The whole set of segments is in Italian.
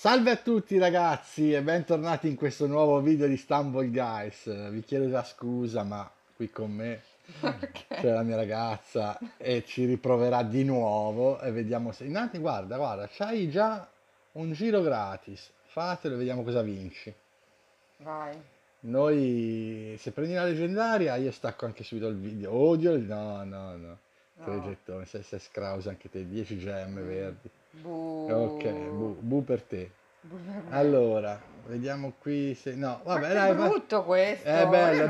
Salve a tutti ragazzi e bentornati in questo nuovo video di Stumble Guys. Vi chiedo la scusa, ma qui con me okay. c'è la mia ragazza e ci riproverà di nuovo e vediamo se... Innanzi, guarda, guarda, c'hai già un giro gratis. Fatelo e vediamo cosa vinci. Vai. Noi, se prendi la leggendaria, io stacco anche subito il video. Odio, no, no, no. No. Gettoni, se, se scrausi anche te, 10 gemme mm. verdi. Buh. Ok, bu, per te. Allora, vediamo qui se... No, vabbè, Ma dai, è brutto va... questo. È bello, Io eh,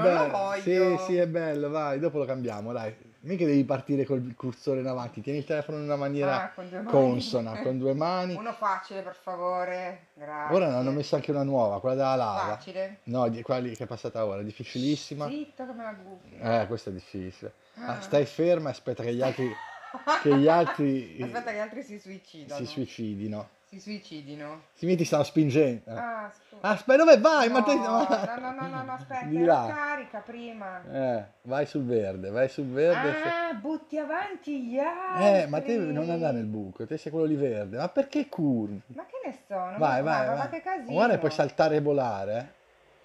è bello. Sì, sì, è bello, vai, dopo lo cambiamo, dai non che devi partire col cursore in avanti, tieni il telefono in una maniera ah, con consona, con due mani. Uno facile, per favore. Grazie. Ora ne hanno messo anche una nuova, quella della lava. Facile. No, di, quella che è passata ora, difficilissima. Zitto come la guffa. Eh, questa è difficile. Ah. Ah, stai ferma e aspetta che gli altri... che gli altri... Aspetta che gli altri si suicidano. Si suicidino. Si suicidino. Si ti stanno spingendo. Ah, scusa. Ah, aspetta, dove vai? No, ma te... no, no, no, no, no, aspetta, Di eh, là. carica prima. Eh, vai sul verde, vai sul verde. Ah, se... butti avanti gli eh, altri. Eh, ma te non andare nel buco, te sei quello lì verde. Ma perché curvi? Ma che ne so, non vai, vai, vai. Ma che casino. Guarda, puoi saltare e volare, eh.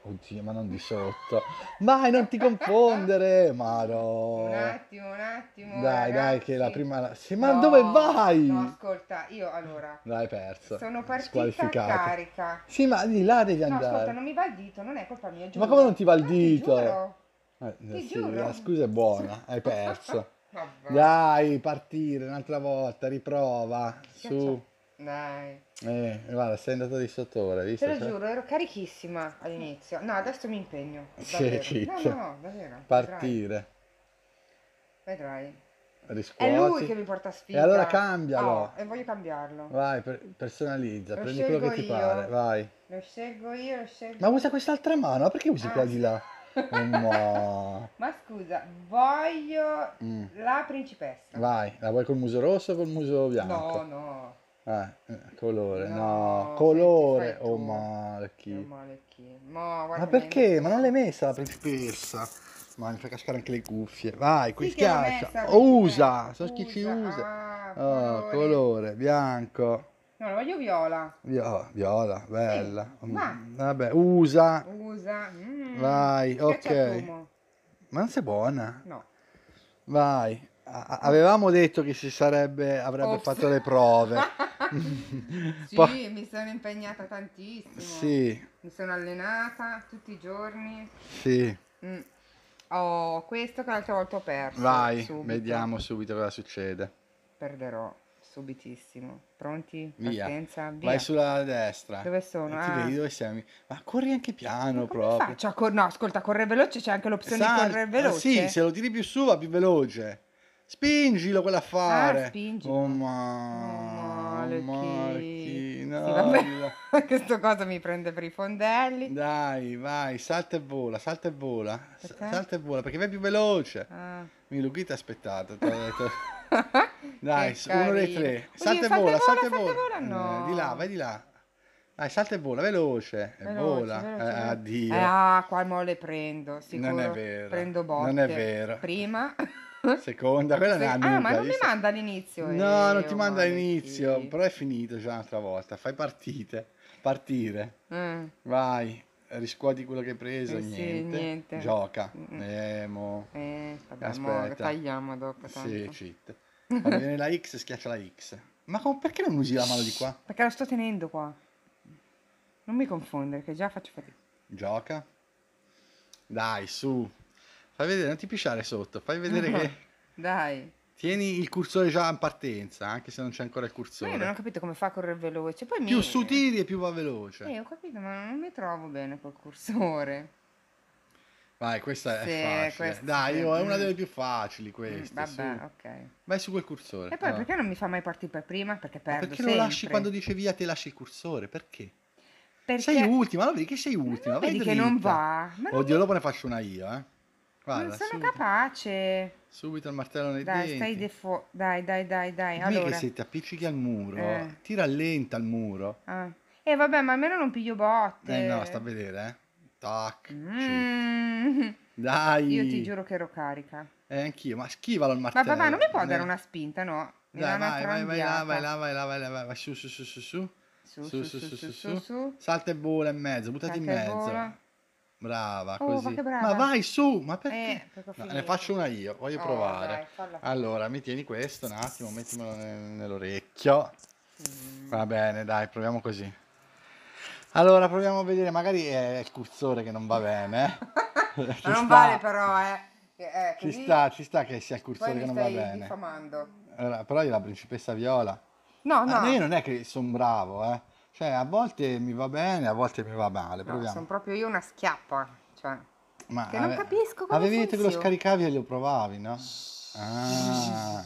Oddio, ma non di sotto. Vai, non ti confondere, Maro. Un attimo, un attimo. Dai, ragazzi. dai, che la prima... Sì, ma no, dove vai? No, ascolta, io allora... L'hai perso. Sono partita carica. Sì, ma di là devi andare. No, ascolta, non mi va il dito, non è colpa mia, giuro. Ma come non ti va il dito? No, eh, eh, sì, giuro. La scusa è buona, hai perso. dai, partire un'altra volta, riprova. Su. Dai. Eh, guarda, sei andato di sottovolo, visto? Te lo sai? giuro, ero carichissima all'inizio. No, adesso mi impegno. Sì, no, no, cioè, no, davvero. Partire. Vedrai. Riscuoti. È lui che mi porta a sfida. E allora cambialo. Oh, e voglio cambiarlo. Vai, per- personalizza, lo prendi quello che ti io. pare, vai. Lo scelgo io, lo scelgo. Ma usa quest'altra mano, perché usi ah, qua di là? Oh, no. Ma scusa, voglio mm. la principessa. Vai, la vuoi col muso rosso o col muso bianco? No, no. Eh, eh, colore, no, no colore o oh, marchi. Oh, no, Ma perché? Ma non l'hai messa? Principessa. Ma mi fa cascare anche le cuffie. Vai, qui schiaccia. Oh, usa, so chi ci usa. Ah, oh, colore, bianco. No, la voglio viola. Viola, viola bella. Sì, va. Mm, vabbè, usa. Usa. Mm. Vai, ok. Ma non sei buona? No. Vai avevamo detto che si sarebbe, avrebbe Ops. fatto le prove. sì, Poi... mi sono impegnata tantissimo. Sì. Mi sono allenata tutti i giorni. Sì. Mm. Oh, questo che l'altra volta ho perso. Vai, subito. vediamo subito cosa succede. Perderò subitissimo. Pronti? Via. Via. Vai sulla destra. Dove sono? Eh, ah. vedi dove siamo? Ma corri anche piano proprio. Cor- no, ascolta, corre veloce, c'è anche l'opzione San... di correre ah, veloce. Ah, sì, se lo tiri più su va più veloce. Spingilo quell'affare. Ah, spingilo. Oh, ma... Oh, Marchi. No, sì, Questo cosa mi prende per i fondelli. Dai, vai, salta e vola, salta e vola. Perché? Salta e vola, perché vai più veloce. Ah. Mi Luchita ha aspettato, ti ho detto. Dai, uno dei tre. Salta e vola, salta e vola. Eh, no. Eh, di là, vai di là. Dai, salta e vola, veloce, eh, veloce vola. Veloce. Eh, addio. Eh, ah, qua mo le prendo, sicuro. Non è vero. Prendo botte. Non è vero. Prima. Seconda, quella Se... neanche. Ah, ma non mi manda all'inizio. No, eh, non ti manda all'inizio, chi... però è finito già un'altra volta. Fai partite, partire. Mm. Vai, riscuoti quello che hai preso, eh niente. Sì, niente. Gioca. Mm. Eh, mo. Eh, vabbè, Mo, tagliamo dopo tanto. Sì, cheat. Quando viene la X, schiaccia la X. Ma com- perché non usi la mano di qua? Perché la sto tenendo qua. Non mi confondere, che già faccio fatica. Gioca. Dai, su. Fai vedere, non ti pisciare sotto, fai vedere no, che... Dai. Tieni il cursore già in partenza, anche se non c'è ancora il cursore. io non ho capito come fa a correre veloce. Poi più mi... su tiri e più va veloce. Eh, ho capito, ma non mi trovo bene col cursore. Vai, questa sì, è facile. Questa Dai, è una delle più facili queste. vabbè, su. ok. Vai su quel cursore. E poi allora. perché non mi fa mai partire per prima? Perché perdo sempre. Perché sempre. lasci quando dice via, te lasci il cursore? Perché? Perché... Sei ultima, lo vedi che sei ultima. Ma vedi dritta. che non va. Non Oddio, mi... dopo ne faccio una io, eh. Guarda, non sono subito. capace. Subito il martello nei dai, denti. Stai defo- dai, dai, dai, dai. Dimmi allora. che se ti appiccichi al muro, eh. ti rallenta il muro. Ah. eh, vabbè, ma almeno non piglio botte. Eh no, sta a vedere, eh. Tac. Mm. Dai. Io ti giuro che ero carica. Eh, anch'io, ma schivalo il martello. Ma papà, non mi può dare una spinta, no? Mi dai, vai, vai, vai là, vai là, vai là, vai là, vai, vai, su, su, su, su, su. Su, su, su, su, su, su, su. Salta e vola in mezzo, buttati Salta in mezzo. Brava, Oh, ma così. brava. Ma vai su, ma perché? Eh, No, ne faccio una io, voglio Oh, provare. dai, Allora, mi tieni questo un attimo, mettimelo nell'orecchio. Mm. Va bene, dai, proviamo così. Allora, proviamo a vedere, magari è il cursore che non va bene. Ma eh. non sta, vale però, eh. Eh, Ci sta, ci sta che sia il cursore che non va stai bene. diffamando. Allora, però io la principessa Viola. No, no. Ah, ma io non è che sono bravo, eh. Cioè, a volte mi va bene, a volte mi va male. No, sono proprio io una schiappa. Cioè, Ma che ave- non capisco come Avevi detto che lo scaricavi e lo provavi, no? Ah.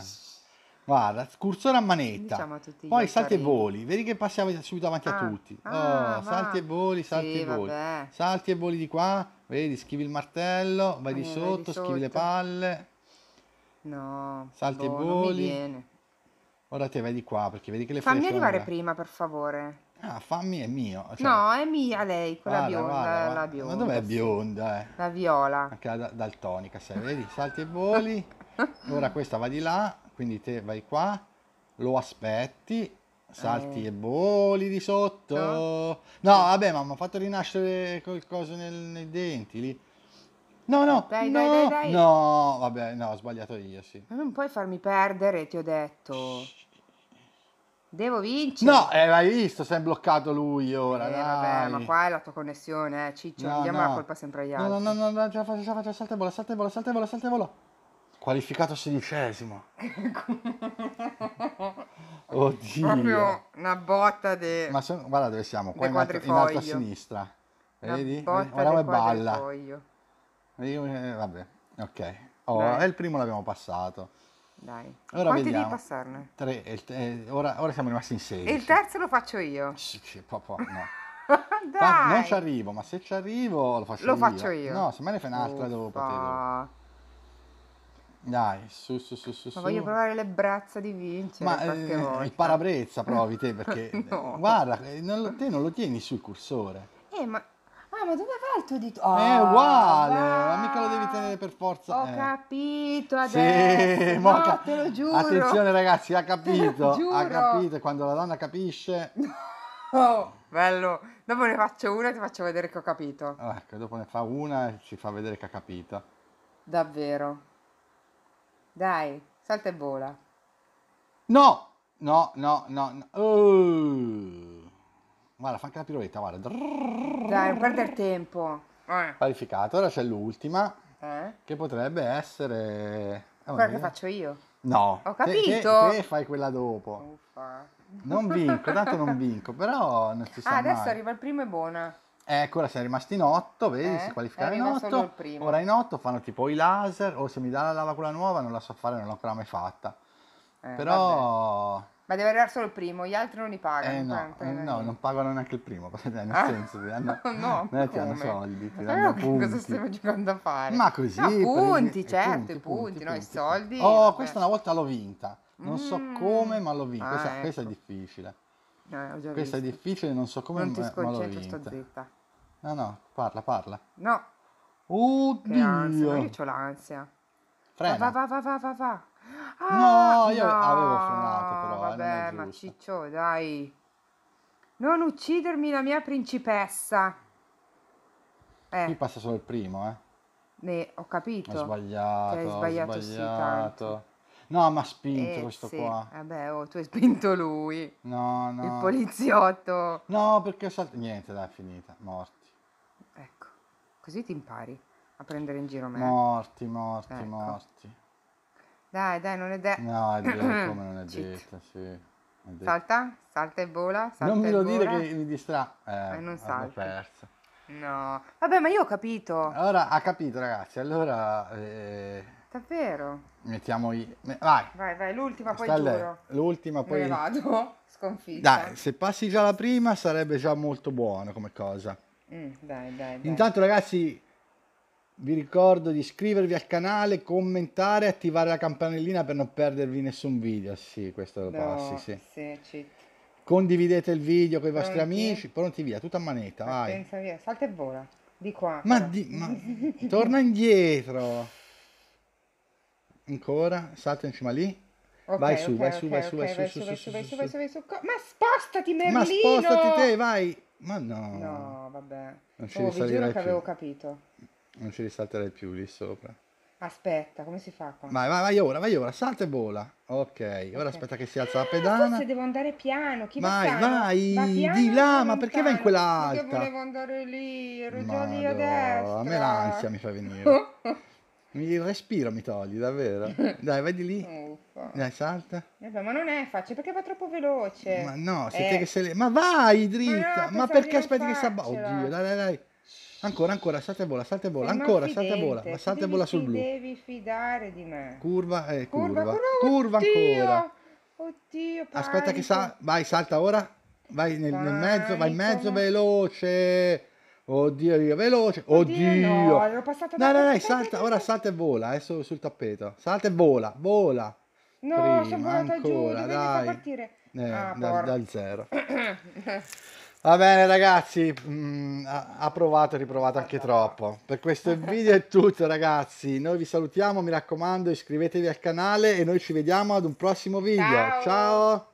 Guarda, cursore a manetta, diciamo poi salti e voli, vedi che passiamo subito avanti ah, a tutti. Ah, oh, ah, salti e voli, salti sì, e voli, vabbè. salti e voli di qua, vedi, schivi il martello, vai eh, di, sotto, vai di sotto, schivi le palle. No, salti boh, e voli. Ora te vai di qua perché vedi che le Fammi frecce arrivare prima, per favore. Ah, fammi è mio. Cioè... No, è mia lei, quella guarda, bionda, guarda, la bionda. Ma dov'è bionda? Eh? La viola. Anche da, daltonica, sai, vedi, salti e voli. Ora questa va di là, quindi te vai qua, lo aspetti, salti eh. e voli di sotto. No, no vabbè, ma mi ha fatto rinascere qualcosa nel, nei denti lì. No, no, dai, no, dai, dai, dai. no, vabbè, no, ho sbagliato io, sì. Ma non puoi farmi perdere, ti ho detto. Shh. Devo vincere. No, eh, l'hai visto, si è bloccato lui ora. Eh, vabbè, ma qua è la tua connessione, eh, Ciccio. No, diamo no. la colpa sempre agli altri. No, no, no, no, ce la faccio, ce la faccio. Salta e vola, salta e vola, salta e vola, salta e vola. Qualificato sedicesimo. Oddio. Proprio una botta di. Ma sono, guarda dove siamo, qua in alto, in alto a sinistra. Vedi? Ora è balla. Vedi, eh, vabbè, ok. Oh, è il primo l'abbiamo passato. Dai. Ora Quanti vediamo. devi passarne? Tre, eh, ora, ora, siamo rimasti in sei. E il terzo lo faccio io. Sì, sì, po, po, no. Dai. Non ci arrivo, ma se ci arrivo lo faccio lo io. Lo faccio io. No, se me ne fai un'altra Uffa. dove potevo. Dai, su, su, su, su. Ma su. voglio provare le braccia di vincere Ma, eh, Il parabrezza provi te, perché... no. Guarda, non, te non lo tieni sul cursore. Eh, ma Ah, ma dove va il tuo dito? Oh, è ah, uguale, va. mica lo devi tenere per forza. Ho eh. capito adesso. Sì, no, ca- te lo giuro. Attenzione ragazzi, ha capito. giuro. ha capito, quando la donna capisce... Oh, bello. Dopo ne faccio una e ti faccio vedere che ho capito. Ah, ecco, dopo ne fa una e ci fa vedere che ha capito. Davvero. Dai, salta e vola. No, no, no, no. no. Oh. Guarda, fa anche la piroetta, guarda. Dai, non perdere tempo. Eh. Qualificato. Ora c'è l'ultima, eh? che potrebbe essere... Oh, eh, Quella che faccio io. No. Ho capito. Te, fai quella dopo. Uffa. Non vinco, tanto non vinco, però non si sa Ah, adesso mai. arriva il primo e buona. Ecco, ora siamo rimasti in otto, vedi, eh, si qualificano in 8. Ora in otto fanno tipo i laser, o se mi dà la lavacola nuova non la so fare, non l'ho ancora mai fatta. Eh, Però vabbè. Ma deve arrivare solo il primo, gli altri non li pagano. Eh, no, tanto, eh, no non pagano neanche il primo, cioè, nel ah, senso, ti danno, no, non è che hanno soldi, ti danno allora, punti. cosa stiamo giocando a fare? Ma così. No, punti, per... Eh, certo, punti, punti, punti, no, punti. i soldi. Oh, questa una volta l'ho vinta, non mm. so come, ma l'ho vinta, ah, questa, ecco. questa, è ecco. difficile. Eh, questa è difficile, non so come, non ma, ma l'ho vinta. sto zitta. No, no, parla, parla. No. Oddio. Che ansia, io ho l'ansia. Frena. Va, va, va, va, va, va. Ah, no, io no, avevo frenato però. Eh, vabbè, ma Ciccio, dai. Non uccidermi la mia principessa. Eh. Qui passa solo il primo, eh. Ne, ho capito. Ho sbagliato. hai sbagliato, cioè, sbagliato. Sì, no, ma ha spinto eh, questo sì. qua. Vabbè, oh, tu hai spinto lui. No, no. Il poliziotto. No, perché ho saltato. Niente, dai, è finita. Morti. Ecco, così ti impari a prendere in giro me. Morti, morti, ecco. morti. Dai, dai, non è detto. No, è vero, come non è detto, sì. Salta, salta e vola, salta Non me lo dire che mi distrae. Eh, eh, non salta. perso. No, vabbè, ma io ho capito. Allora, ha capito, ragazzi, allora... Eh, Davvero? Mettiamo i... Vai. Vai, vai, l'ultima poi Sta giuro. L'ultima poi... Me vado, sconfitta. Dai, se passi già la prima sarebbe già molto buono come cosa. Mm, dai, dai, dai. Intanto, ragazzi, vi ricordo di iscrivervi al canale, commentare, attivare la campanellina per non perdervi nessun video. Sì, questo lo no, passi, sì. sì ci... Condividete il video con i vostri Pronti? amici. Pronti via, tutta a manetta, Partenza vai. Via. Salta e vola. Di qua. Ma, di, ma torna indietro. Ancora, salta in cima lì. Okay, vai su, okay, vai, su vai, su, vai su, vai su, vai su, vai su, vai su, vai su. Ma spostati, Merlino! Ma spostati te, vai. Ma no. No, vabbè. Non ci oh, vi giuro più. che avevo capito. Non ci risalterei più lì sopra. Aspetta, come si fa qua? Vai, vai, vai ora, vai ora, salta e vola. Ok, okay. ora aspetta che si alza la pedana. Ah, forse devo andare piano, chi vai, va Vai, vai, di là, ma perché vai in quella alta? Perché volevo andare lì, ero già lì a destra. A me l'ansia mi fa venire. Il respiro mi togli, davvero. Dai, vai di lì. Uffa. Dai, salta. Vabbè, ma non è facile perché va troppo veloce. Ma no, se eh. che se le... Ma vai dritta! Ma, no, ma perché aspetti che si abbassa? Oddio, dai, dai, dai. Ancora, ancora, salta e vola, salta e vola, eh, ancora, salta e vola, salta e vola sul blu. devi fidare di me. Curva, eh, curva, curva, curva oddio, ancora. Oddio, panico. Aspetta che sa, vai, salta ora, vai nel, nel mezzo, vai in mezzo, veloce. Oddio, io, veloce. Oddio. Oddio no, l'ho passato Dai, dai, dai, salta, ora salta e vola, eh, sul, sul tappeto. Salta e vola, vola. No, Prima, sono volata ancora, giù, dai. partire. Eh, ah, da, dal zero. Va bene ragazzi, mh, mm, ha provato e riprovato anche troppo. Per questo video è tutto ragazzi, noi vi salutiamo, mi raccomando iscrivetevi al canale e noi ci vediamo ad un prossimo video. Ciao! Ciao.